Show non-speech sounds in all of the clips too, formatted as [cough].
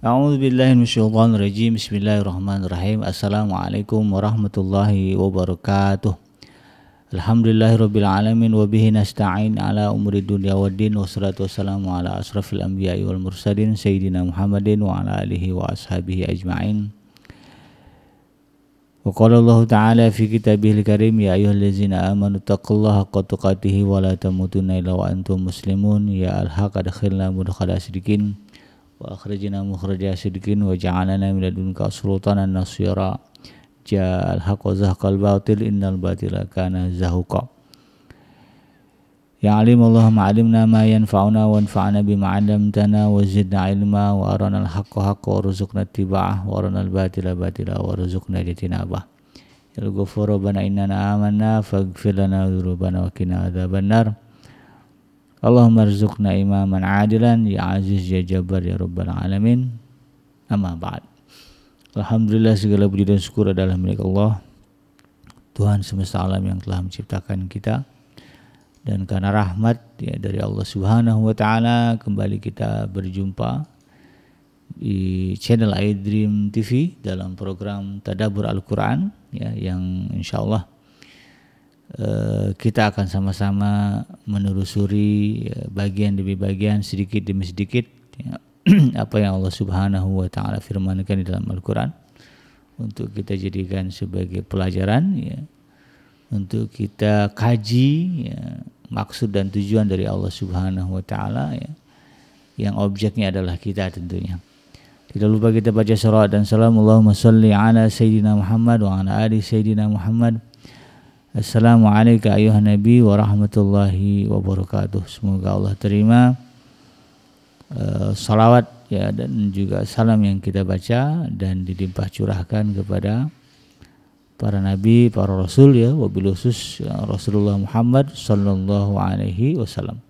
A'udzubillahiminasyaitonirrajim Bismillahirrahmanirrahim Assalamualaikum warahmatullahi wabarakatuh nasta'in ala umri dunia wa Wassalatu wassalamu ala asrafil anbiya wal mursalin Sayyidina Muhammadin wa ala alihi wa ashabihi ajma'in Wa qala Allah ta'ala fi karim Ya amanu taqullaha haqqa Wa la tamutunna illa wa antum muslimun Ya mudkhala wa akhrijna mukhrija sidqin wa ja'alana min ladunka sultanan nasira jal haqqa zahqal batil innal batila kana zahuqa Ya alim Allahumma alimna ma yanfa'una wa anfa'na bima 'allamtana wa zidna ilma wa arana al-haqqa haqqan warzuqna ittiba'ah wa arana al-batila batila warzuqna ijtinabah Ya ghafur rabbana inna amanna faghfir lana dhunubana wa qina Allahumma rizukna imaman adilan ya aziz ya jabar ya rabbal alamin amma ba'd Alhamdulillah segala puji dan syukur adalah milik Allah Tuhan semesta alam yang telah menciptakan kita dan karena rahmat ya, dari Allah Subhanahu wa taala kembali kita berjumpa di channel iDream TV dalam program Tadabur Al-Qur'an ya yang insya Allah. Eh, kita akan sama-sama menelusuri eh, bagian demi bagian sedikit demi sedikit ya, [clears throat] apa yang Allah Subhanahu wa taala firmankan di dalam Al-Qur'an untuk kita jadikan sebagai pelajaran ya untuk kita kaji ya, maksud dan tujuan dari Allah Subhanahu wa taala ya yang objeknya adalah kita tentunya. Tidak lupa kita baca surah dan salam Allahumma salli ala sayyidina Muhammad wa ala ali sayyidina Muhammad. Assalamualaikum ayuhan Nabi warahmatullahi wabarakatuh. Semoga Allah terima uh, salawat ya dan juga salam yang kita baca dan dilimpah curahkan kepada para nabi, para rasul ya, wabil khusus ya, Rasulullah Muhammad sallallahu alaihi wasallam.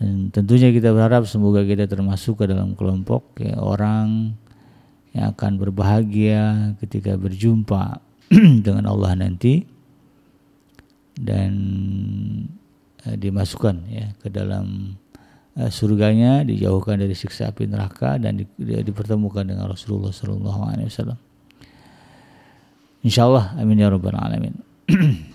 Dan tentunya kita berharap semoga kita termasuk ke dalam kelompok ya, orang yang akan berbahagia ketika berjumpa [clears throat] dengan Allah nanti dan uh, dimasukkan ya ke dalam uh, surganya dijauhkan dari siksa api neraka dan di, di, dipertemukan dengan Rasulullah Shallallahu Alaihi Wasallam. Insya Allah amin ya robbal alamin. [clears throat]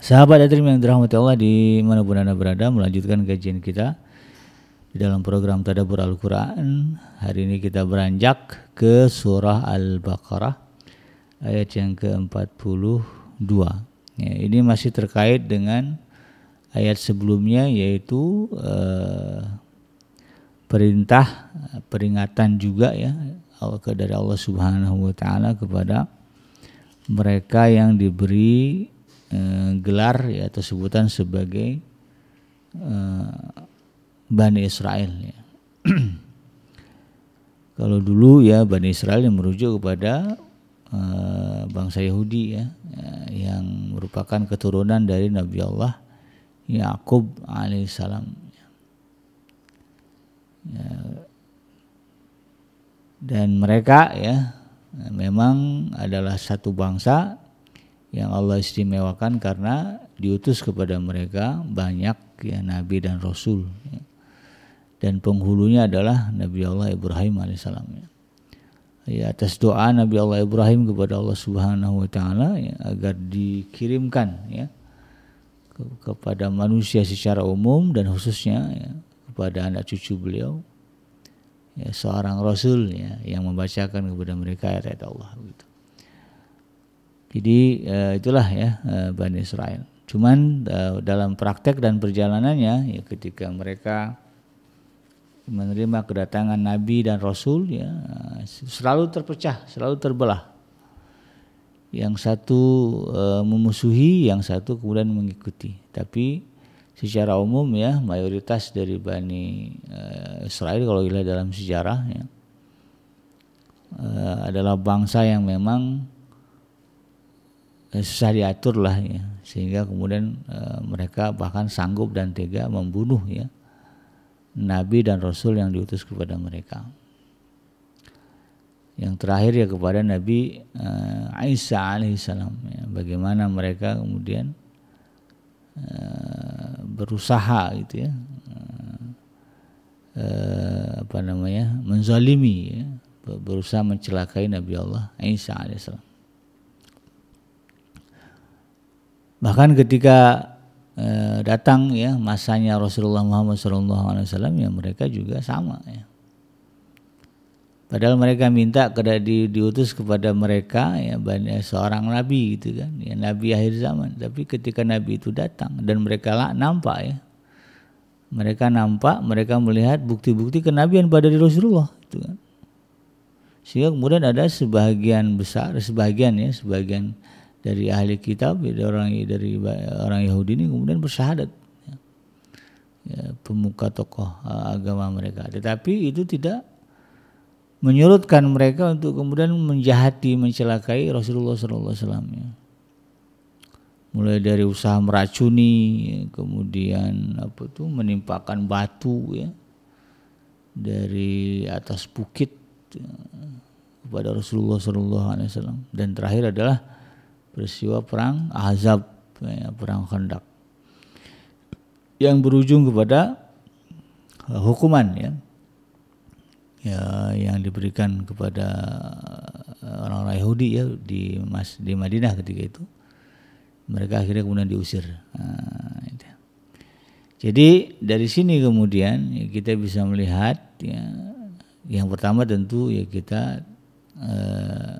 Sahabat Adrim yang dirahmati Allah di manapun anda berada melanjutkan kajian kita di dalam program Tadabur Al-Quran hari ini kita beranjak ke surah Al-Baqarah ayat yang ke-42 Ya, ini masih terkait dengan ayat sebelumnya yaitu eh, perintah peringatan juga ya dari Allah Subhanahu wa taala kepada mereka yang diberi eh, gelar ya atau sebutan sebagai eh, Bani Israel ya. [clears throat] Kalau dulu ya Bani Israel yang merujuk kepada Eh, bangsa Yahudi ya eh, yang merupakan keturunan dari Nabi Allah Yakub alaihissalam. Ya. Dan mereka ya memang adalah satu bangsa yang Allah istimewakan karena diutus kepada mereka banyak ya nabi dan rasul. Ya. dan penghulunya adalah Nabi Allah Ibrahim alaihissalam. Ya ya atas doa Nabi Allah Ibrahim kepada Allah Subhanahu wa taala ya, agar dikirimkan ya ke kepada manusia secara umum dan khususnya ya, kepada anak cucu beliau ya, seorang rasul ya yang membacakan kepada mereka ayat-ayat Allah gitu. Jadi uh, itulah ya uh, Bani Israel. Cuman uh, dalam praktek dan perjalanannya ya ketika mereka menerima kedatangan nabi dan rasul ya selalu terpecah, selalu terbelah. Yang satu e, memusuhi, yang satu kemudian mengikuti. Tapi secara umum ya mayoritas dari Bani e, Israel kalau dilihat dalam sejarah ya e, adalah bangsa yang memang e, susah diatur lah ya sehingga kemudian e, mereka bahkan sanggup dan tega membunuh ya nabi dan rasul yang diutus kepada mereka. Yang terakhir ya kepada Nabi uh, Isa alaihissalam. Ya, bagaimana mereka kemudian uh, berusaha gitu ya, uh, apa namanya, menzalimi, ya, berusaha mencelakai Nabi Allah Isa alaihissalam. Bahkan ketika Eh, datang ya masanya Rasulullah Muhammad SAW ya mereka juga sama ya. Padahal mereka minta kepada di, diutus kepada mereka ya banyak eh, seorang nabi gitu kan, ya nabi akhir zaman. Tapi ketika nabi itu datang dan mereka lah nampak ya, mereka nampak, mereka melihat bukti-bukti kenabian pada di Rasulullah itu kan. Sehingga kemudian ada sebagian besar, sebagian ya, sebagian dari ahli kitab dari orang dari orang Yahudi ini kemudian bersyahadat ya. pemuka tokoh agama mereka tetapi itu tidak menyurutkan mereka untuk kemudian menjahati mencelakai Rasulullah SAW ya. mulai dari usaha meracuni ya, kemudian apa tuh menimpakan batu ya dari atas bukit ya, kepada Rasulullah SAW dan terakhir adalah peristiwa perang Ahzab, ya, perang Khandaq yang berujung kepada uh, hukuman ya. ya yang diberikan kepada uh, orang-orang Yahudi ya di Mas di Madinah ketika itu mereka akhirnya kemudian diusir. Nah, itu. Jadi dari sini kemudian ya, kita bisa melihat ya, yang pertama tentu ya kita eh,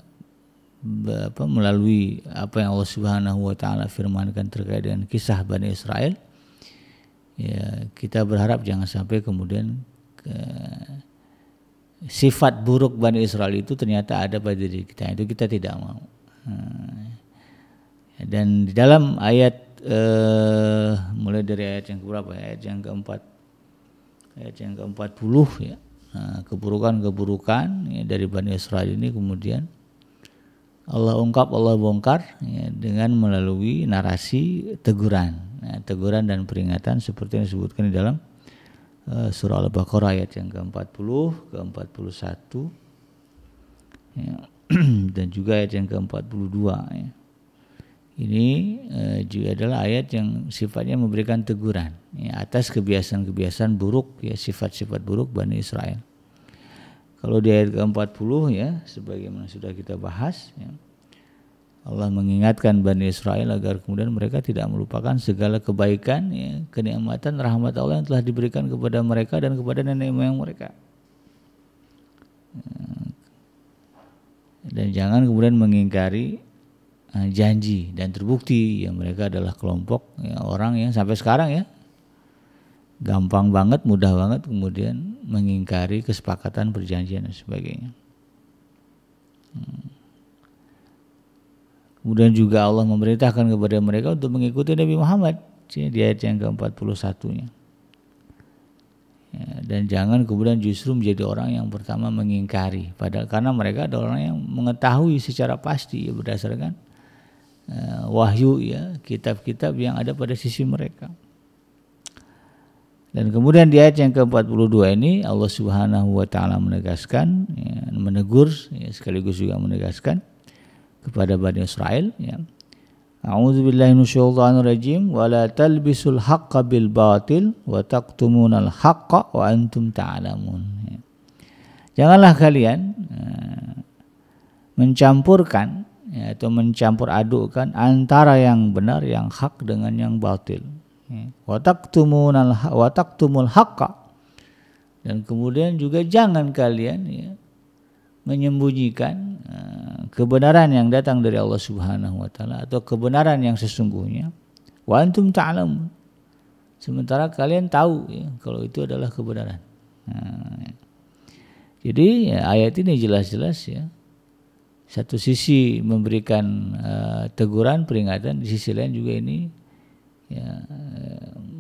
apa, melalui apa yang Allah Subhanahu wa taala firmankan terkait dengan kisah Bani Israel ya kita berharap jangan sampai kemudian ke, sifat buruk Bani Israel itu ternyata ada pada diri kita itu kita tidak mau hmm. dan di dalam ayat eh, mulai dari ayat yang berapa ya? ayat yang keempat ayat yang keempat puluh ya nah, keburukan-keburukan ya, dari Bani Israel ini kemudian Allah ungkap, Allah bongkar ya, dengan melalui narasi teguran, ya, teguran dan peringatan seperti yang disebutkan di dalam uh, surah Al-Baqarah ayat yang ke-40, ke-41 ya, [clears throat] dan juga ayat yang ke-42 ya. Ini uh, juga adalah ayat yang sifatnya memberikan teguran ya, atas kebiasaan-kebiasaan buruk ya sifat-sifat buruk Bani Israel kalau di ayat ke-40 ya, sebagaimana sudah kita bahas ya, Allah mengingatkan Bani Israel agar kemudian mereka tidak melupakan segala kebaikan, ya, kenikmatan, rahmat Allah yang telah diberikan kepada mereka dan kepada nenek moyang mereka. Ya. Dan jangan kemudian mengingkari eh, janji dan terbukti ya mereka adalah kelompok ya, orang yang sampai sekarang ya gampang banget, mudah banget kemudian mengingkari kesepakatan perjanjian dan sebagainya. Hmm. Kemudian juga Allah memerintahkan kepada mereka untuk mengikuti Nabi Muhammad di ayat yang ke-41 nya. Ya, dan jangan kemudian justru menjadi orang yang pertama mengingkari padahal karena mereka adalah orang yang mengetahui secara pasti ya, berdasarkan eh, wahyu ya kitab-kitab yang ada pada sisi mereka. Dan kemudian di ayat yang ke-42 ini Allah Subhanahu wa taala menegaskan ya, menegur ya, sekaligus juga menegaskan kepada Bani Israel ya. A'udzu billahi minasyaitonir rajim wa la talbisul haqqo bil batil wa taqtumunal haqqo wa antum ta'lamun. Ya. Janganlah kalian ya, mencampurkan ya, atau mencampur adukkan antara yang benar yang hak dengan yang batil watak wataktumul haqqa dan kemudian juga jangan kalian ya, menyembunyikan eh, kebenaran yang datang dari Allah Subhanahu wa taala atau kebenaran yang sesungguhnya wa antum ta'lam sementara kalian tahu ya, kalau itu adalah kebenaran nah, ya. jadi ya, ayat ini jelas-jelas ya satu sisi memberikan uh, teguran peringatan di sisi lain juga ini ya,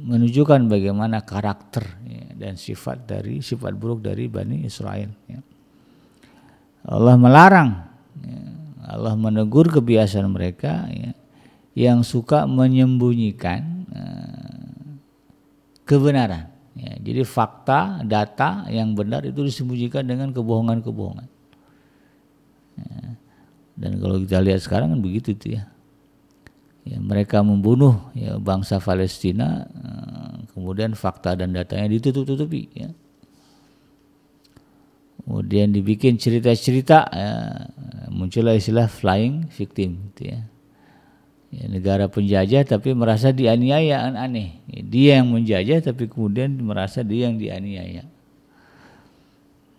menunjukkan bagaimana karakter ya, dan sifat dari sifat buruk dari Bani Israel. Ya. Allah melarang, ya, Allah menegur kebiasaan mereka ya, yang suka menyembunyikan eh, kebenaran. Ya, jadi fakta, data yang benar itu disembunyikan dengan kebohongan-kebohongan. Ya. Dan kalau kita lihat sekarang kan begitu tuh ya ya, mereka membunuh ya, bangsa Palestina eh, kemudian fakta dan datanya ditutup-tutupi ya. kemudian dibikin cerita-cerita ya, muncullah istilah flying victim gitu ya. ya negara penjajah tapi merasa dianiaya aneh ya, dia yang menjajah tapi kemudian merasa dia yang dianiaya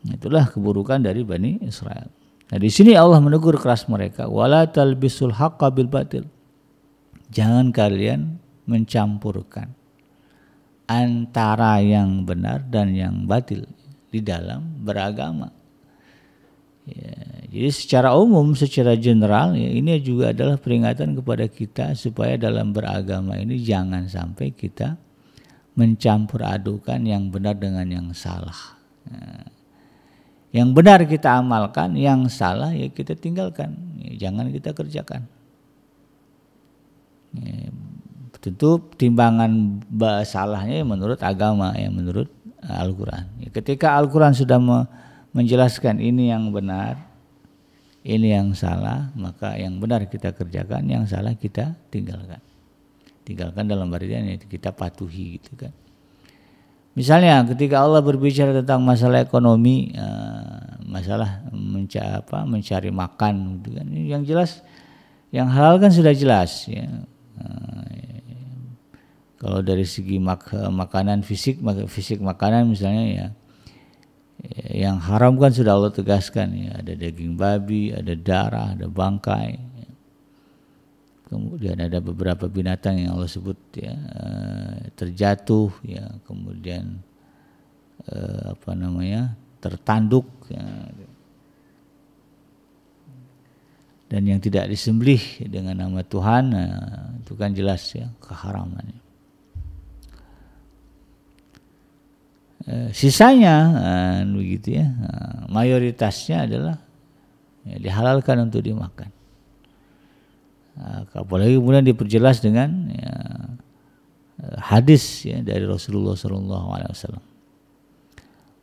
itulah keburukan dari Bani Israel nah di sini Allah menegur keras mereka wala talbisul haqqa bil batil Jangan kalian mencampurkan antara yang benar dan yang batil di dalam beragama. Ya, jadi secara umum, secara general, ya, ini juga adalah peringatan kepada kita supaya dalam beragama ini jangan sampai kita mencampur adukan yang benar dengan yang salah. Nah, yang benar kita amalkan, yang salah ya kita tinggalkan, ya, jangan kita kerjakan tentu timbangan salahnya ya menurut agama ya menurut Al-Qur'an. Ya, ketika Al-Qur'an sudah menjelaskan ini yang benar, ini yang salah, maka yang benar kita kerjakan, yang salah kita tinggalkan. Tinggalkan dalam artian kita patuhi gitu kan. Misalnya ketika Allah berbicara tentang masalah ekonomi, eh, masalah mencari apa, mencari makan gitu kan. Yang jelas yang halal kan sudah jelas ya kalau dari segi mak makanan fisik mak fisik makanan misalnya ya yang haram kan sudah Allah tegaskan ya ada daging babi ada darah ada bangkai kemudian ada beberapa binatang yang Allah sebut ya eh, terjatuh ya kemudian eh, apa namanya tertanduk ya dan yang tidak disembelih dengan nama Tuhan eh, itu kan jelas ya keharamannya. Eh, sisanya eh, begitu ya, mayoritasnya adalah ya, dihalalkan untuk dimakan. apalagi kemudian diperjelas dengan ya, hadis ya dari Rasulullah SAW.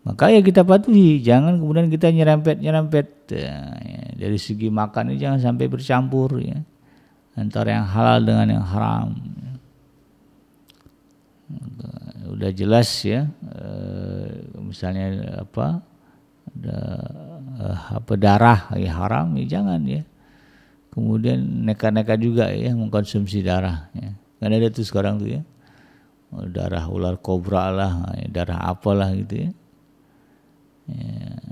Maka ya kita patuhi, jangan kemudian kita nyerempet-nyerempet. Ya, ya. dari segi makan ini jangan sampai bercampur ya. Antara yang halal dengan yang haram. Ya. Udah jelas ya, eh, misalnya apa, ada, eh, apa darah ya haram ya jangan ya. Kemudian nekat-nekat juga ya mengkonsumsi darah ya. Kan ada tuh sekarang tuh ya darah ular kobra lah, darah apalah gitu ya Ya.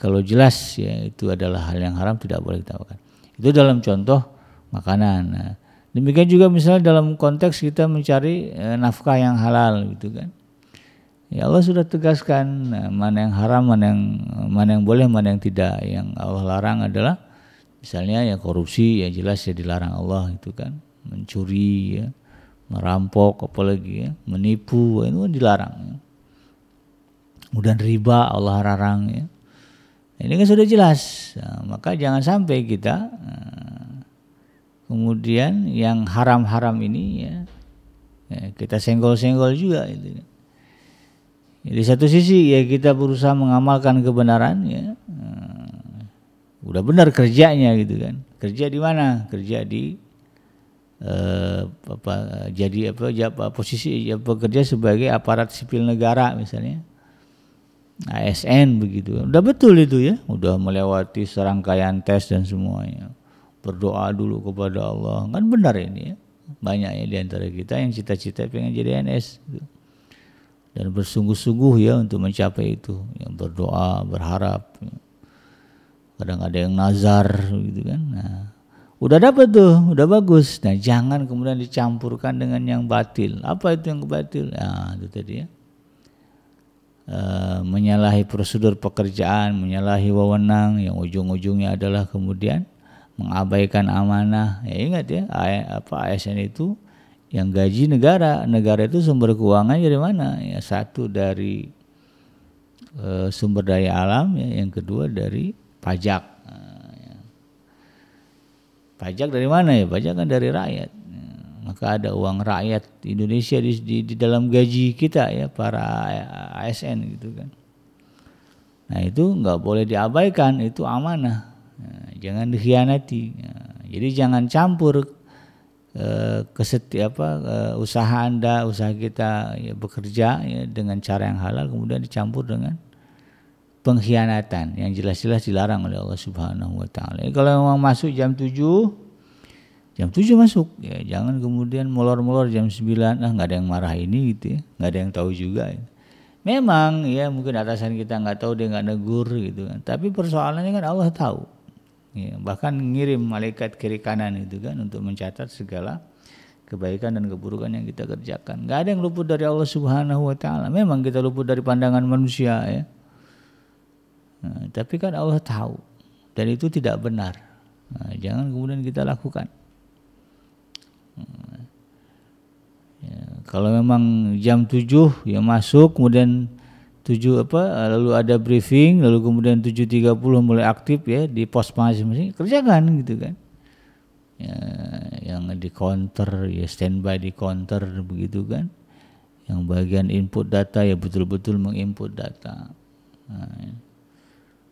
kalau jelas ya itu adalah hal yang haram tidak boleh kita makan. Itu dalam contoh makanan. Nah, demikian juga misalnya dalam konteks kita mencari e, nafkah yang halal gitu kan. Ya Allah sudah tegaskan nah, mana yang haram, mana yang mana yang boleh, mana yang tidak. Yang Allah larang adalah misalnya ya korupsi ya jelas ya dilarang Allah itu kan. Mencuri ya, merampok apalagi ya, menipu itu kan dilarang. Ya kemudian riba Allah larang ya. Ini kan sudah jelas, ya, maka jangan sampai kita eh, kemudian yang haram-haram ini ya, ya kita senggol-senggol juga. itu ya. di satu sisi ya kita berusaha mengamalkan kebenaran ya, nah, udah benar kerjanya gitu kan. Kerja di mana? Kerja di eh, apa, jadi apa, apa posisi apa, kerja sebagai aparat sipil negara misalnya ASN begitu. Udah betul itu ya, udah melewati serangkaian tes dan semuanya. Berdoa dulu kepada Allah. Kan benar ini ya. Banyak ya di antara kita yang cita-cita pengen jadi ANS. Gitu. Dan bersungguh-sungguh ya untuk mencapai itu. Yang berdoa, berharap. Kadang ada yang nazar gitu kan. Nah, udah dapat tuh, udah bagus. Nah, jangan kemudian dicampurkan dengan yang batil. Apa itu yang batil? Nah, itu tadi ya Eh, menyalahi prosedur pekerjaan, menyalahi wewenang yang ujung-ujungnya adalah kemudian mengabaikan amanah. Ya ingat ya, e, apa ASN itu yang gaji negara, negara itu sumber keuangan dari mana? Ya satu dari e, sumber daya alam, ya, yang kedua dari pajak. Eh, ya. Pajak dari mana ya? Pajak kan dari rakyat maka ada uang rakyat Indonesia di, di, di dalam gaji kita ya para ASN gitu kan. Nah itu nggak boleh diabaikan itu amanah, nah, jangan dikhianati. Nah, jadi jangan campur eh, ke apa eh, usaha anda, usaha kita ya, bekerja ya, dengan cara yang halal kemudian dicampur dengan pengkhianatan yang jelas-jelas dilarang oleh Allah Subhanahu wa taala. Kalau memang masuk jam 7 jam tujuh masuk ya jangan kemudian molor-molor jam sembilan ah nggak ada yang marah ini gitu ya nggak ada yang tahu juga ya. memang ya mungkin atasan kita nggak tahu dia nggak negur gitu kan tapi persoalannya kan Allah tahu ya, bahkan ngirim malaikat kiri kanan itu kan untuk mencatat segala kebaikan dan keburukan yang kita kerjakan nggak ada yang luput dari Allah Subhanahu Wa Taala memang kita luput dari pandangan manusia ya nah, tapi kan Allah tahu dan itu tidak benar nah, jangan kemudian kita lakukan Kalau memang jam 7 ya masuk kemudian 7 apa lalu ada briefing lalu kemudian 7.30 mulai aktif ya di pos masing-masing kerjakan gitu kan. Ya, yang di counter ya standby di counter begitu kan. Yang bagian input data ya betul-betul menginput data. Nah, ya.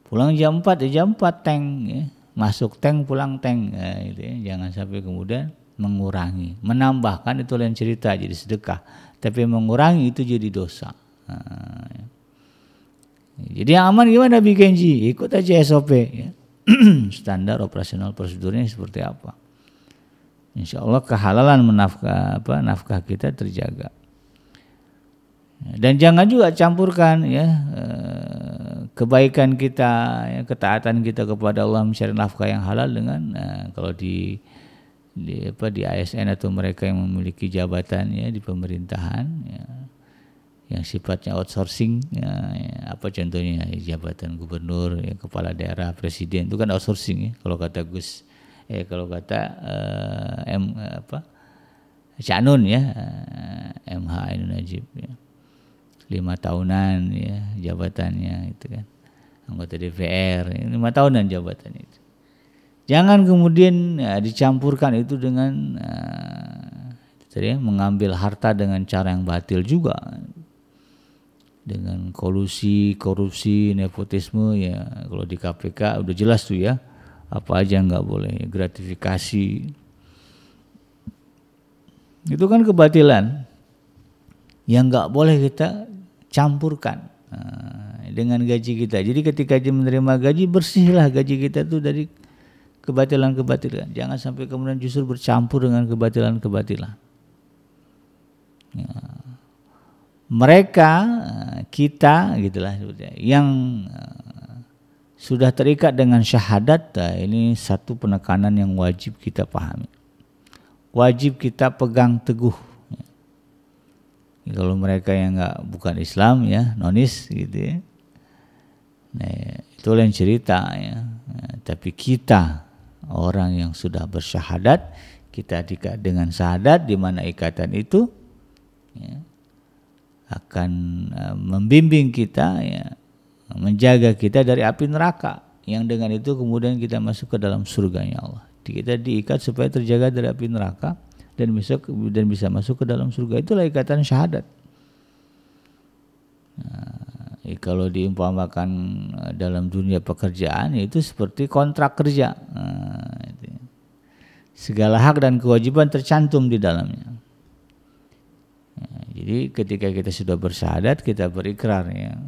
Pulang jam 4 ya jam 4 tank ya. Masuk tank pulang tank. Nah, gitu ya. Jangan sampai kemudian mengurangi. Menambahkan itu lain cerita jadi sedekah, tapi mengurangi itu jadi dosa. Ya. Jadi yang aman gimana Nabi Kenji? Ikut aja SOP. Ya. [clears throat] Standar operasional prosedurnya seperti apa? Insya Allah kehalalan menafkah apa nafkah kita terjaga. Dan jangan juga campurkan ya e, kebaikan kita, ya, ketaatan kita kepada Allah mencari nafkah yang halal dengan nah, kalau di di apa di ASN atau mereka yang memiliki jabatan ya di pemerintahan ya, yang sifatnya outsourcing ya, ya, apa contohnya ya, jabatan gubernur ya, kepala daerah presiden itu kan outsourcing ya kalau kata Gus eh kalau kata eh, M apa Canun ya eh, MH Ainun Najib ya. lima tahunan ya jabatannya itu kan anggota DPR ya, lima tahunan jabatan itu Jangan kemudian ya, dicampurkan itu dengan uh, mengambil harta dengan cara yang batil juga, dengan kolusi, korupsi, nepotisme ya. Kalau di KPK udah jelas tuh ya, apa aja nggak boleh, gratifikasi. Itu kan kebatilan yang nggak boleh kita campurkan uh, dengan gaji kita. Jadi ketika dia menerima gaji bersihlah gaji kita tuh dari kebatilan-kebatilan. Jangan sampai kemudian justru bercampur dengan kebatilan-kebatilan. Ya. Mereka kita gitulah yang eh, sudah terikat dengan syahadat nah, ini satu penekanan yang wajib kita pahami. Wajib kita pegang teguh. kalau mereka yang nggak bukan Islam ya nonis gitu ya. Nah, itu lain cerita ya. Nah, tapi kita orang yang sudah bersyahadat kita dikat dengan syahadat di mana ikatan itu ya, akan e, membimbing kita ya, menjaga kita dari api neraka yang dengan itu kemudian kita masuk ke dalam surga surganya Allah kita diikat supaya terjaga dari api neraka dan bisa dan bisa masuk ke dalam surga itulah ikatan syahadat nah, kalau diumpamakan e, dalam dunia pekerjaan itu seperti kontrak kerja nah, segala hak dan kewajiban tercantum di dalamnya. Nah, jadi ketika kita sudah bersahadat kita berikrar ya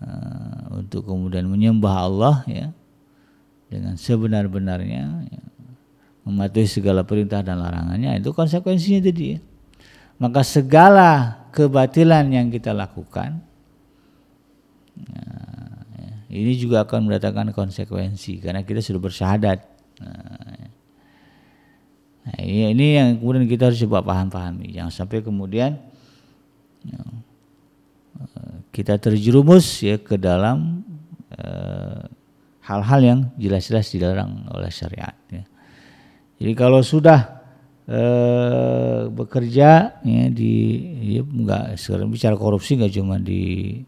uh, untuk kemudian menyembah Allah ya dengan sebenar-benarnya ya, mematuhi segala perintah dan larangannya itu konsekuensinya jadi. ya. maka segala kebatilan yang kita lakukan nah, ya, ini juga akan mendatangkan konsekuensi karena kita sudah bersyahadat nah, Nah, ini, ini yang kemudian kita harus coba paham-pahami. Jangan sampai kemudian ya, kita terjerumus ya ke dalam eh, hal-hal eh, yang jelas-jelas dilarang oleh syariat. Ya. Jadi kalau sudah eh, bekerja ya di ya, enggak sekarang bicara korupsi enggak cuma di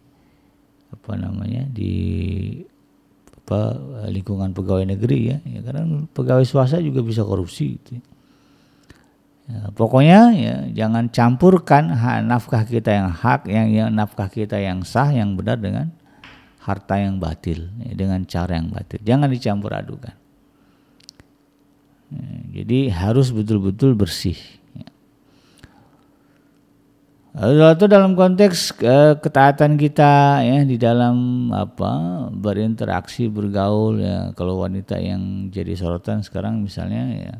apa namanya di apa, lingkungan pegawai negeri ya, ya karena pegawai swasta juga bisa korupsi gitu. Ya Ya, pokoknya ya, jangan campurkan hak nafkah kita yang hak, yang, yang nafkah kita yang sah, yang benar dengan harta yang batil, ya, dengan cara yang batil. Jangan dicampur adukan. Ya, jadi harus betul-betul bersih. Ya. Lalu itu dalam konteks ke ketaatan kita ya di dalam apa berinteraksi bergaul ya kalau wanita yang jadi sorotan sekarang misalnya ya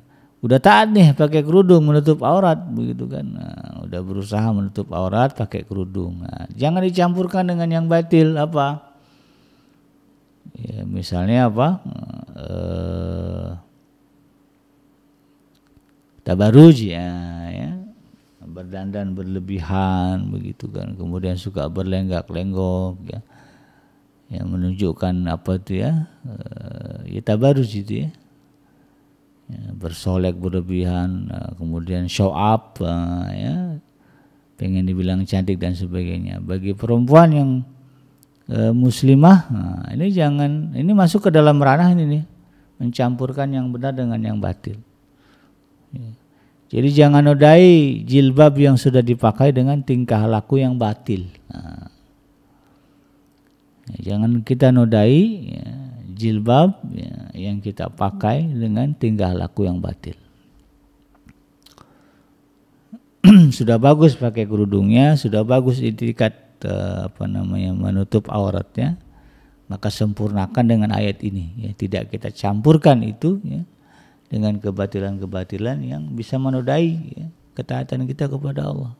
udah taat nih pakai kerudung menutup aurat begitu kan nah, udah berusaha menutup aurat pakai kerudung nah, jangan dicampurkan dengan yang batil apa ya, misalnya apa eh, tabaruj ya, ya berdandan berlebihan begitu kan kemudian suka berlenggak-lenggok ya yang menunjukkan apa itu ya eh, ya tabaruj itu ya ya, bersolek berlebihan, ya, kemudian show up, ya, ya, pengen dibilang cantik dan sebagainya. Bagi perempuan yang uh, muslimah, nah, ini jangan, ini masuk ke dalam ranah ini nih, mencampurkan yang benar dengan yang batil. Ya. Jadi jangan nodai jilbab yang sudah dipakai dengan tingkah laku yang batil. Nah. Ya, jangan kita nodai. Ya jilbab ya, yang kita pakai dengan tingkah laku yang batil. [clears throat] sudah bagus pakai kerudungnya, sudah bagus itikat eh, apa namanya menutup auratnya, maka sempurnakan dengan ayat ini. Ya, tidak kita campurkan itu ya, dengan kebatilan-kebatilan yang bisa menodai ya, ketaatan kita kepada Allah.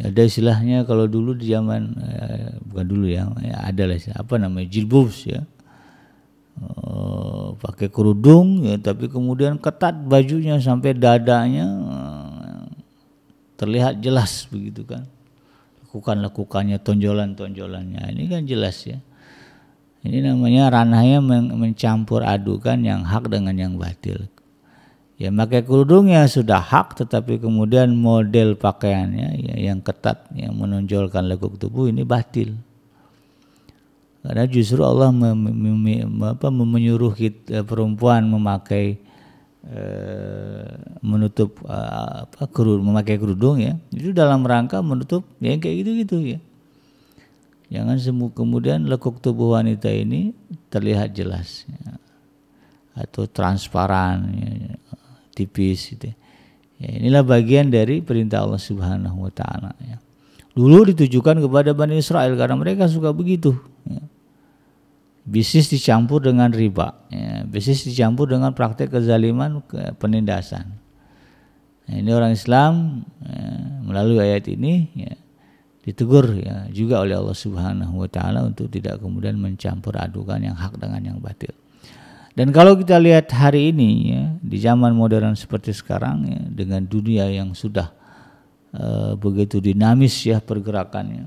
Ya, ada istilahnya kalau dulu di zaman eh, bukan dulu ya, ya ada lah apa namanya jilbus ya Eh, pakai kerudung ya tapi kemudian ketat bajunya sampai dadanya eh, terlihat jelas begitu kan lakukan-lakukannya tonjolan-tonjolannya ini kan jelas ya ini namanya ranahnya mencampur adukan yang hak dengan yang batil ya pakai kerudungnya sudah hak tetapi kemudian model pakaiannya ya, yang ketat yang menonjolkan lekuk tubuh ini batil karena justru Allah mem, mem, apa, menyuruh kita, eh, perempuan memakai e, menutup eh, apa kerudung, memakai kerudung ya. Itu dalam rangka menutup ya kayak gitu-gitu ya. Jangan semu kemudian lekuk tubuh wanita ini terlihat jelas ya. atau transparan ya, ya tipis itu. Ya. ya, inilah bagian dari perintah Allah Subhanahu wa taala ya. Dulu ditujukan kepada Bani Israel karena mereka suka begitu bisnis dicampur dengan riba, ya, bisnis dicampur dengan praktek kezaliman, ke penindasan. Nah, ini orang Islam ya, melalui ayat ini ya, ditegur ya, juga oleh Allah Subhanahu Wa Taala untuk tidak kemudian mencampur adukan yang hak dengan yang batil. Dan kalau kita lihat hari ini ya, di zaman modern seperti sekarang ya, dengan dunia yang sudah uh, begitu dinamis ya pergerakannya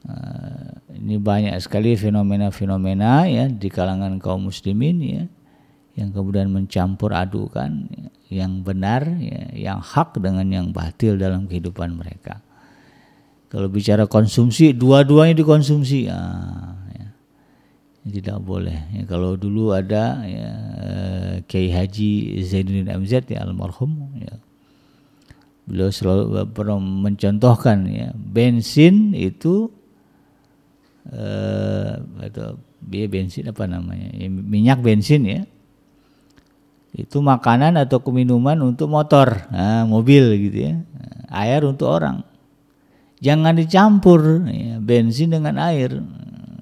Eh, ini banyak sekali fenomena-fenomena ya di kalangan kaum muslimin ya yang kemudian mencampur adukan ya, yang benar ya, yang hak dengan yang batil dalam kehidupan mereka. Kalau bicara konsumsi, dua-duanya dikonsumsi. Ah, ya. Tidak boleh. Ya, kalau dulu ada ya, eh, Kiai Haji Zainuddin Amzat ya almarhum ya. Beliau selalu eh, pernah mencontohkan ya, bensin itu eh, atau biaya bensin apa namanya ya, minyak bensin ya itu makanan atau minuman untuk motor nah, mobil gitu ya air untuk orang jangan dicampur ya, bensin dengan air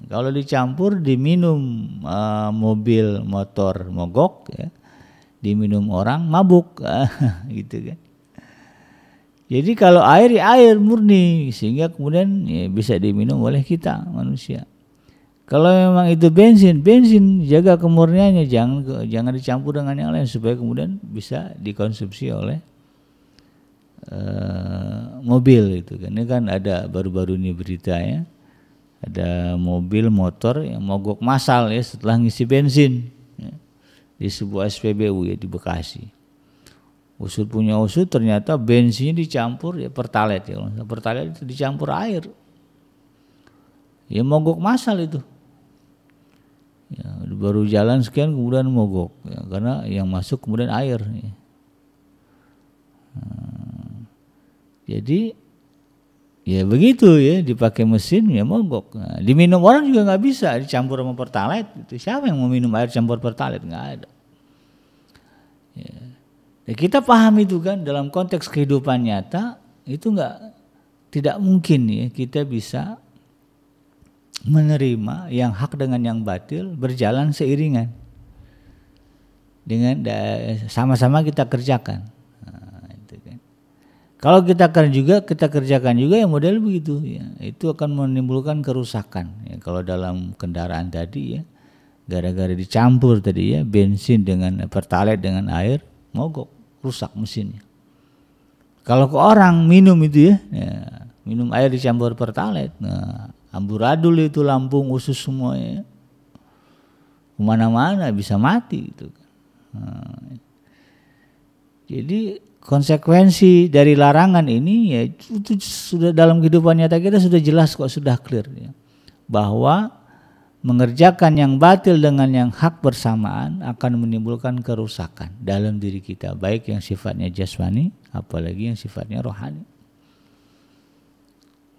kalau dicampur diminum uh, mobil motor mogok ya diminum orang mabuk [laughs] gitu kan jadi kalau air ya air murni sehingga kemudian ya, bisa diminum oleh kita manusia. Kalau memang itu bensin, bensin jaga kemurniannya jangan jangan dicampur dengan yang lain supaya kemudian bisa dikonsumsi oleh uh, mobil itu kan. Ini kan ada baru-baru ini berita ya. Ada mobil motor yang mogok masal ya setelah ngisi bensin ya, di sebuah SPBU ya di Bekasi usut punya usut ternyata bensinnya dicampur ya pertalite ya pertalite itu dicampur air ya mogok masal itu ya, baru jalan sekian kemudian mogok ya, karena yang masuk kemudian air ya. Nah, jadi ya begitu ya dipakai mesin ya mogok nah, diminum orang juga nggak bisa dicampur sama pertalite itu siapa yang mau minum air campur pertalite nggak ada Ya, kita paham itu kan dalam konteks kehidupan nyata itu nggak tidak mungkin ya kita bisa menerima yang hak dengan yang batil berjalan seiringan dengan sama-sama kita kerjakan. Nah, itu kan. Kalau kita kan juga kita kerjakan juga yang model begitu ya. Itu akan menimbulkan kerusakan ya, kalau dalam kendaraan tadi ya gara-gara dicampur tadi ya bensin dengan pertalite dengan air mogok rusak mesinnya. Kalau ke orang minum itu ya, ya minum air dicampur pertalite, nah, amburadul itu lambung usus semuanya, kemana-mana bisa mati itu. Nah, jadi konsekuensi dari larangan ini ya itu sudah dalam kehidupan nyata kita sudah jelas kok sudah clear ya, bahwa mengerjakan yang batil dengan yang hak bersamaan akan menimbulkan kerusakan dalam diri kita baik yang sifatnya jasmani apalagi yang sifatnya rohani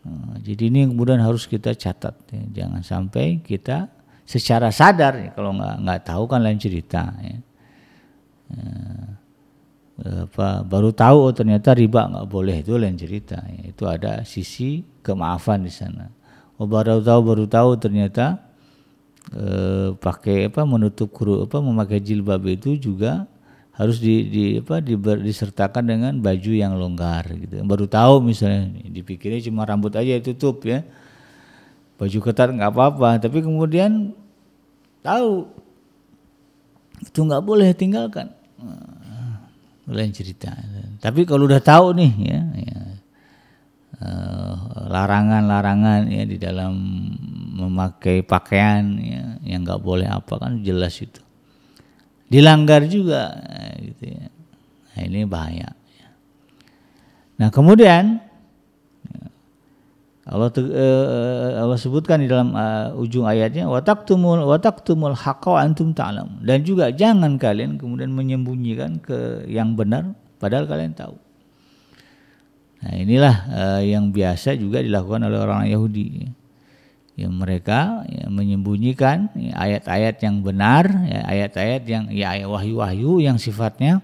nah, jadi ini kemudian harus kita catat ya. jangan sampai kita secara sadar ya, kalau nggak nggak tahu kan lain cerita ya. Nah, apa, baru tahu oh, ternyata riba nggak boleh itu lain cerita ya. itu ada sisi kemaafan di sana oh baru tahu baru tahu ternyata e, pakai apa menutup kru apa memakai jilbab itu juga harus di, di apa diber, disertakan dengan baju yang longgar gitu baru tahu misalnya dipikirnya cuma rambut aja tutup ya baju ketat nggak apa-apa tapi kemudian tahu itu nggak boleh tinggalkan eh, lain cerita tapi kalau udah tahu nih ya, ya eh, larangan-larangan ya di dalam memakai pakaian ya, yang nggak boleh apa kan jelas itu dilanggar juga eh, gitu ya. nah, ini bahaya nah kemudian ya, Allah uh, Allah sebutkan di dalam uh, ujung ayatnya wataktumul wataktumul antum ta'lam dan juga jangan kalian kemudian menyembunyikan ke yang benar padahal kalian tahu. Nah, inilah uh, yang biasa juga dilakukan oleh orang Yahudi. Ya ya mereka ya, menyembunyikan ya, ayat-ayat yang benar, ya, ayat-ayat yang ya wahyu-wahyu yang sifatnya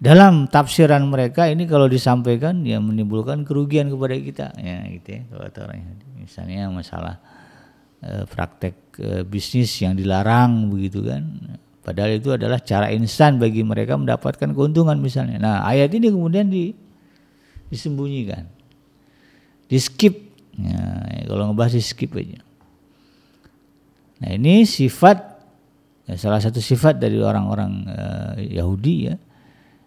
dalam tafsiran mereka ini kalau disampaikan ya menimbulkan kerugian kepada kita ya gitu ya kalau orang misalnya masalah e, praktek e, bisnis yang dilarang begitu kan padahal itu adalah cara instan bagi mereka mendapatkan keuntungan misalnya nah ayat ini kemudian di, disembunyikan di skip Nah, kalau ngebahas di skip aja. Nah ini sifat ya, salah satu sifat dari orang-orang uh, Yahudi ya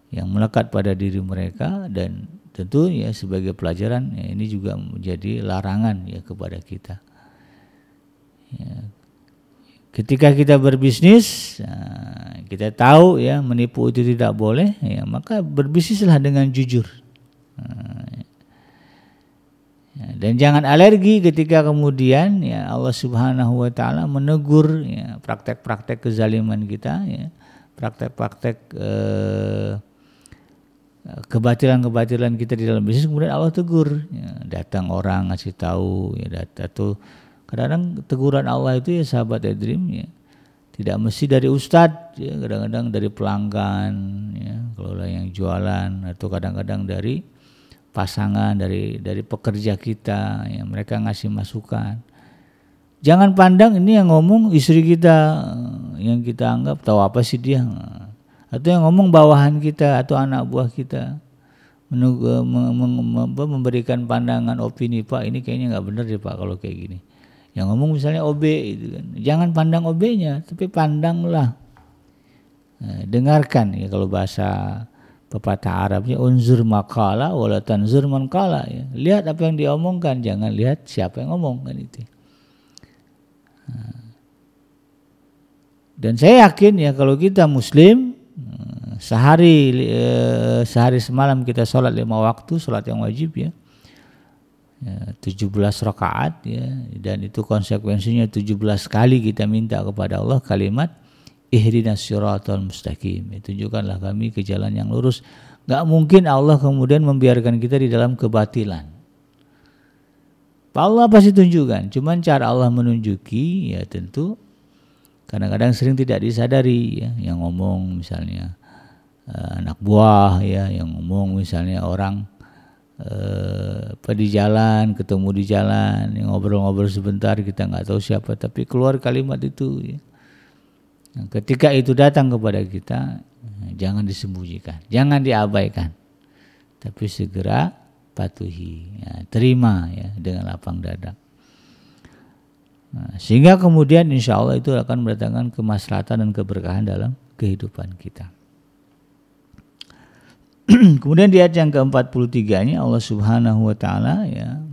yang melekat pada diri mereka dan tentu ya sebagai pelajaran ya, ini juga menjadi larangan ya kepada kita. Ya. Ketika kita berbisnis, ya, kita tahu ya menipu itu tidak boleh, ya maka berbisnislah dengan jujur. Nah, Ya, dan jangan alergi ketika kemudian ya Allah Subhanahu wa taala menegur ya praktek-praktek kezaliman kita ya, praktek-praktek eh, kebatilan-kebatilan kita di dalam bisnis kemudian Allah tegur. Ya, datang orang ngasih tahu ya data tuh kadang teguran Allah itu ya sahabat ya dream ya tidak mesti dari ustadz ya kadang-kadang dari pelanggan ya kalau yang jualan atau kadang-kadang dari pasangan, dari dari pekerja kita, yang mereka ngasih masukan. Jangan pandang ini yang ngomong istri kita eh, yang kita anggap tahu apa sih dia eh, atau yang ngomong bawahan kita atau anak buah kita menunggu, eh, memberikan pandangan opini Pak ini kayaknya nggak benar deh Pak kalau kayak gini. Yang ngomong misalnya OB itu kan. Jangan pandang OB-nya, tapi pandanglah. dengarkan ya kalau bahasa pepatah Arabnya unzur makala wala tanzur man ya. lihat apa yang diomongkan jangan lihat siapa yang ngomong kan itu dan saya yakin ya kalau kita muslim sehari eh, sehari semalam kita sholat lima waktu sholat yang wajib ya 17 ya, rakaat ya dan itu konsekuensinya 17 kali kita minta kepada Allah kalimat ihdinas syiratal mustaqim tunjukkanlah kami ke jalan yang lurus Gak mungkin Allah kemudian membiarkan kita di dalam kebatilan Allah pasti tunjukkan cuman cara Allah menunjuki ya tentu kadang-kadang sering tidak disadari ya yang ngomong misalnya uh, anak buah ya yang ngomong misalnya orang eh, apa uh, di jalan ketemu di jalan ngobrol-ngobrol sebentar kita nggak tahu siapa tapi keluar kalimat itu ya Nah, ketika itu datang kepada kita, nah, jangan disembunyikan, jangan diabaikan, tapi segera patuhi, ya, terima ya dengan lapang dada. Nah, sehingga kemudian insya Allah itu akan mendatangkan kemaslahatan dan keberkahan dalam kehidupan kita. [clears throat] Kemudian di ayat yang ke-43 ini Allah Subhanahu wa taala ya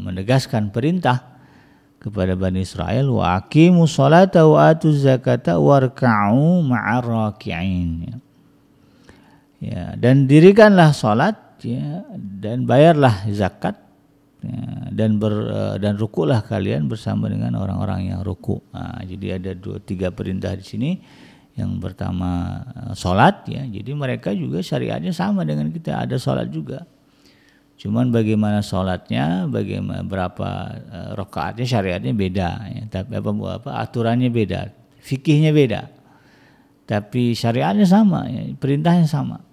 menegaskan perintah kepada Bani Israel wa aqimu sholata wa atu zakata warka'u ma'arraki'in ya dan dirikanlah salat ya dan bayarlah zakat ya, dan ber, e, dan rukulah kalian bersama dengan orang-orang yang ruku nah, jadi ada dua tiga perintah di sini yang pertama e, salat ya jadi mereka juga syariatnya sama dengan kita ada salat juga Cuman bagaimana sholatnya, bagaimana berapa e, rokaatnya syariatnya beda, ya. tapi apa, apa aturannya beda, fikihnya beda, tapi syariatnya sama, ya. perintahnya sama.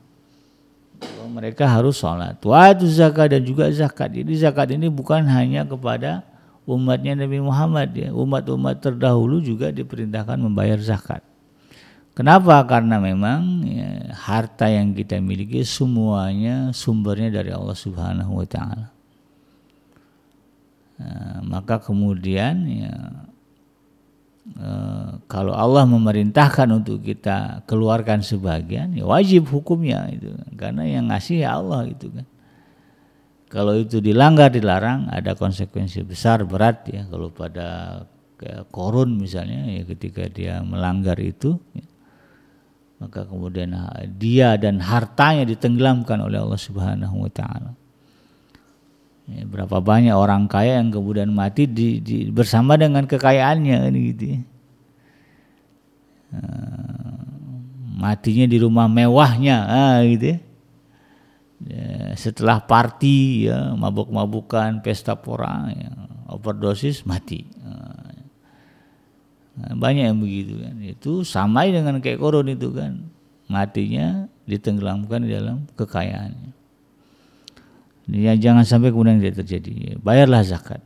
Bahwa mereka harus sholat, wajib zakat dan juga zakat. Jadi zakat ini bukan hanya kepada umatnya Nabi Muhammad ya, umat-umat terdahulu juga diperintahkan membayar zakat. Kenapa? Karena memang ya, harta yang kita miliki semuanya sumbernya dari Allah Subhanahu wa taala. Eh, maka kemudian ya eh, kalau Allah memerintahkan untuk kita keluarkan sebagian, ya wajib hukumnya itu karena yang ngasih ya Allah itu kan. Kalau itu dilanggar, dilarang, ada konsekuensi besar berat ya kalau pada ya, korun misalnya ya ketika dia melanggar itu ya, maka kemudian dia dan hartanya ditenggelamkan oleh Allah Subhanahu wa taala. Ya, berapa banyak orang kaya yang kemudian mati di, di, bersama dengan kekayaannya kan gitu ya. matinya di rumah mewahnya gitu ya. setelah party ya mabuk-mabukan pesta pora ya, overdosis mati Nah, banyak yang begitu kan. Itu sama dengan kayak korun itu kan. Matinya ditenggelamkan di dalam kekayaannya. Ya, jangan sampai kemudian dia terjadi. Bayarlah zakat.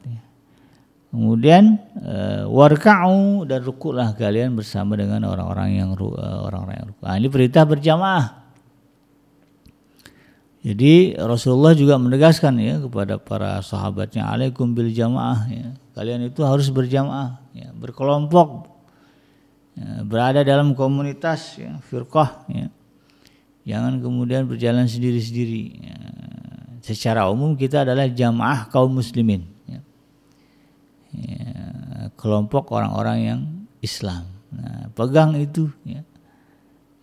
Kemudian eh, warka'u dan rukuklah kalian bersama dengan orang-orang yang eh, orang-orang yang rukuk. Nah, ini perintah berjamaah. Jadi Rasulullah juga menegaskan ya kepada para sahabatnya alaikum bil jamaah ya. Kalian itu harus berjamaah, ya, berkelompok, ya, berada dalam komunitas, ya, firqah. Ya. Jangan kemudian berjalan sendiri-sendiri. Ya. Secara umum kita adalah jamaah kaum muslimin. Ya. Ya, kelompok orang-orang yang Islam. Nah, pegang itu. Ya.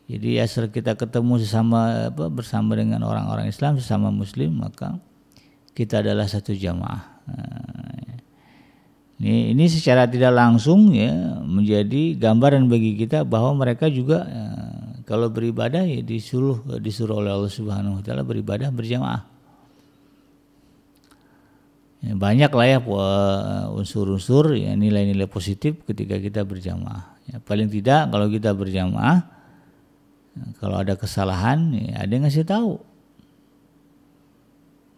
Jadi asal kita ketemu sesama apa, bersama dengan orang-orang Islam sesama Muslim maka kita adalah satu jamaah. Nah, ini, ini secara tidak langsung ya menjadi gambaran bagi kita bahwa mereka juga ya, kalau beribadah ya disuruh disuruh oleh Allah Subhanahu wa taala beribadah berjamaah. Ya, banyak lah ya eh, unsur-unsur ya nilai-nilai positif ketika kita berjamaah. Ya, paling tidak kalau kita berjamaah kalau ada kesalahan ya ada yang ngasih tahu.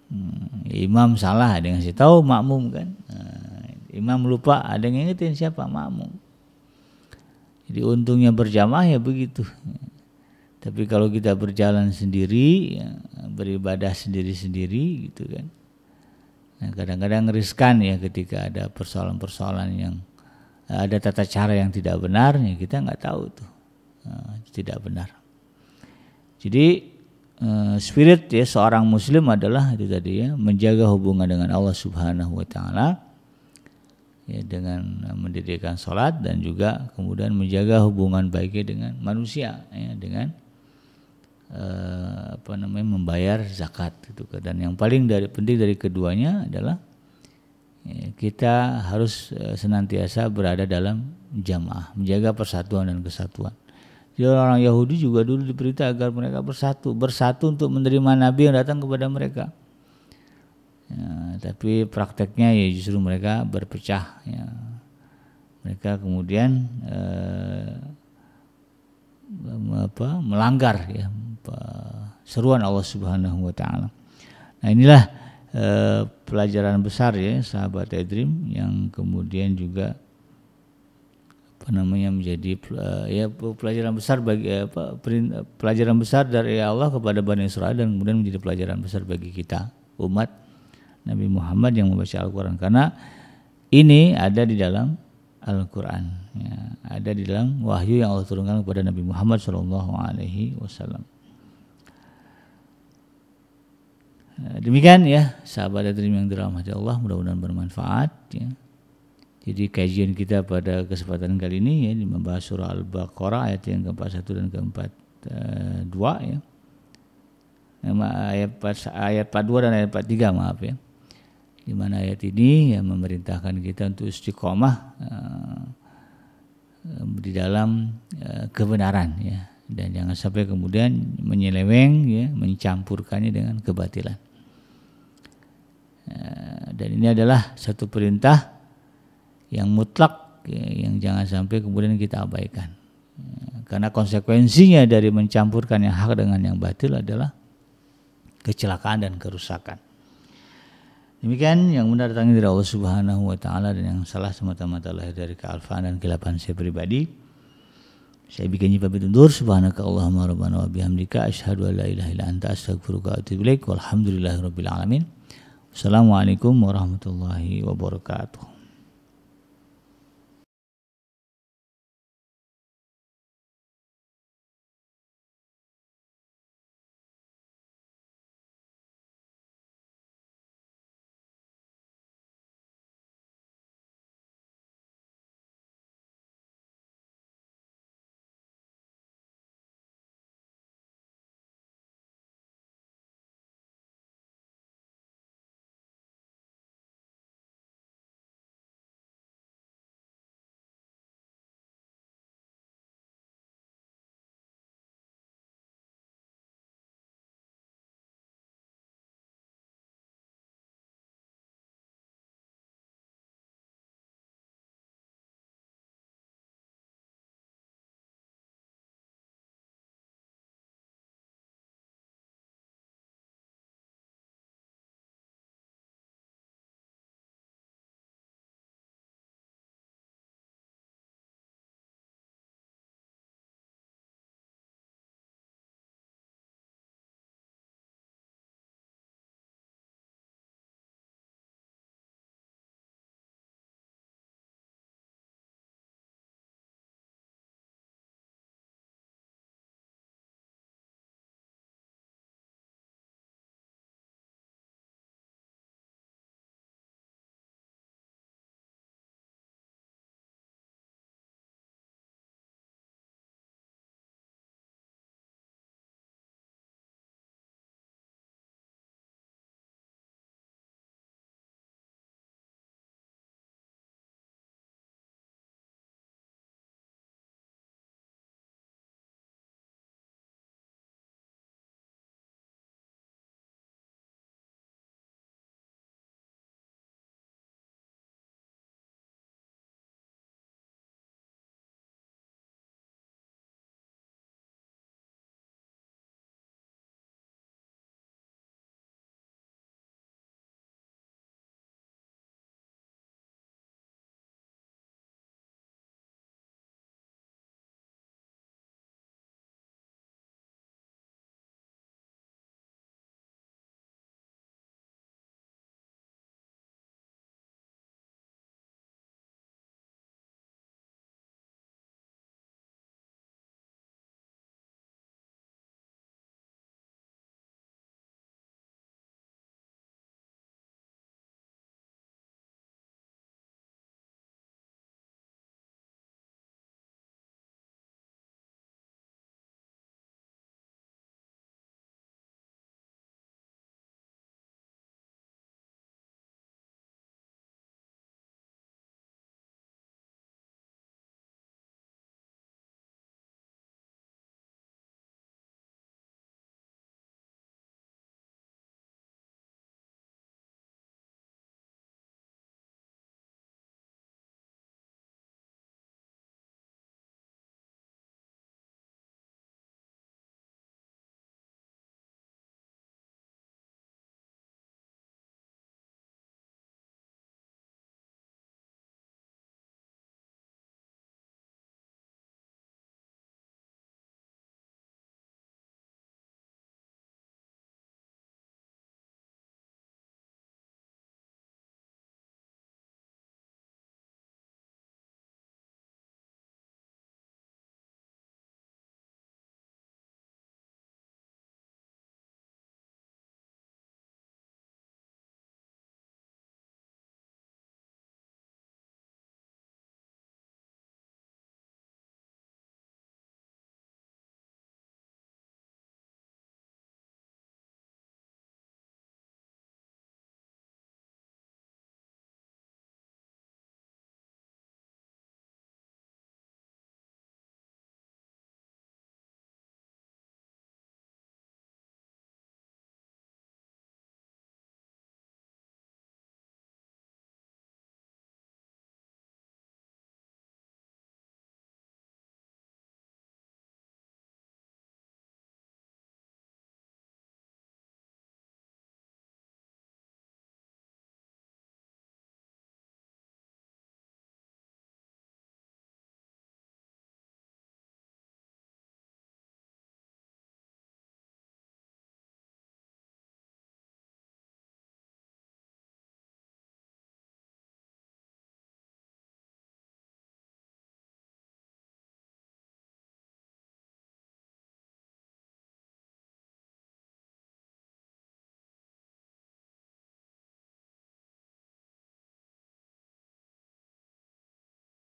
Hmm, ya, imam salah ada yang ngasih tahu makmum kan. Nah, Imam lupa ada yang ingetin siapa Mamu, Jadi untungnya berjamaah ya begitu. Tapi kalau kita berjalan sendiri, ya, beribadah sendiri-sendiri gitu kan. Nah, kadang-kadang riskan ya ketika ada persoalan-persoalan yang ada tata cara yang tidak benar, ya kita nggak tahu tuh nah, tidak benar. Jadi eh, spirit ya seorang muslim adalah itu tadi ya menjaga hubungan dengan Allah Subhanahu wa taala ya, dengan e, mendirikan sholat dan juga kemudian menjaga hubungan baiknya dengan manusia ya, dengan eh, apa namanya membayar zakat gitu dan yang paling dari penting dari keduanya adalah ya, kita harus e, senantiasa berada dalam jamaah menjaga persatuan dan kesatuan jadi orang Yahudi juga dulu diberita agar mereka bersatu bersatu untuk menerima Nabi yang datang kepada mereka ya, tapi prakteknya ya justru mereka berpecah ya. mereka kemudian eh, apa, melanggar ya seruan Allah Subhanahu Wa Taala nah inilah eh, pelajaran besar ya sahabat Edrim yang kemudian juga apa namanya menjadi ya pelajaran besar bagi eh, apa pelajaran besar dari Allah kepada Bani Israel dan kemudian menjadi pelajaran besar bagi kita umat Nabi Muhammad yang membaca Al-Quran karena ini ada di dalam Al-Quran ya, ada di dalam wahyu yang Allah turunkan kepada Nabi Muhammad Shallallahu Alaihi Wasallam demikian ya sahabat terima yang dirahmati Allah mudah-mudahan bermanfaat ya. jadi kajian kita pada kesempatan kali ini ya membahas surah Al-Baqarah ayat yang keempat satu dan keempat eh, dua, ya ayat ayat 42 dan ayat 43 maaf ya di mana ayat ini yang memerintahkan kita untuk istiqomah uh, di dalam uh, kebenaran ya dan jangan sampai kemudian menyeleweng ya mencampurkannya dengan kebatilan eh, dan ini adalah satu perintah yang mutlak ya, yang jangan sampai kemudian kita abaikan karena konsekuensinya dari mencampurkan yang hak dengan yang batil adalah kecelakaan dan kerusakan Demikian yang benar datang dari Allah Subhanahu wa taala dan yang salah semata-mata lahir dari kealfaan dan kelapan saya pribadi. Saya bikin pamit undur subhanaka Allahumma rabbana wa bihamdika asyhadu an la ilaha illa anta astaghfiruka wa atubu ilaik walhamdulillahirabbil alamin. Assalamualaikum warahmatullahi wabarakatuh.